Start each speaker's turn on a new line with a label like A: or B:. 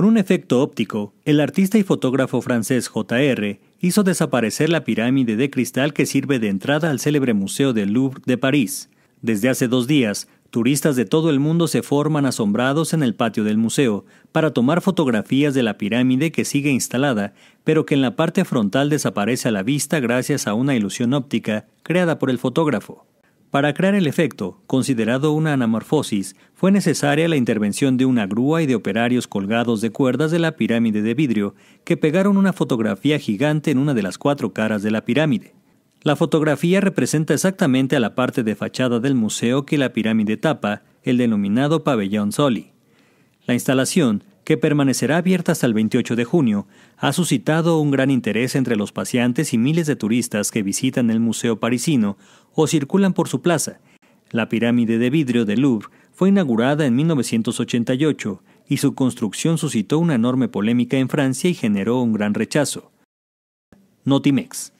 A: Con un efecto óptico, el artista y fotógrafo francés JR hizo desaparecer la pirámide de cristal que sirve de entrada al célebre Museo del Louvre de París. Desde hace dos días, turistas de todo el mundo se forman asombrados en el patio del museo para tomar fotografías de la pirámide que sigue instalada, pero que en la parte frontal desaparece a la vista gracias a una ilusión óptica creada por el fotógrafo. Para crear el efecto, considerado una anamorfosis, fue necesaria la intervención de una grúa y de operarios colgados de cuerdas de la pirámide de vidrio, que pegaron una fotografía gigante en una de las cuatro caras de la pirámide. La fotografía representa exactamente a la parte de fachada del museo que la pirámide tapa, el denominado pabellón Soli. La instalación, que permanecerá abierta hasta el 28 de junio, ha suscitado un gran interés entre los paseantes y miles de turistas que visitan el Museo Parisino o circulan por su plaza. La pirámide de vidrio del Louvre fue inaugurada en 1988 y su construcción suscitó una enorme polémica en Francia y generó un gran rechazo. Notimex.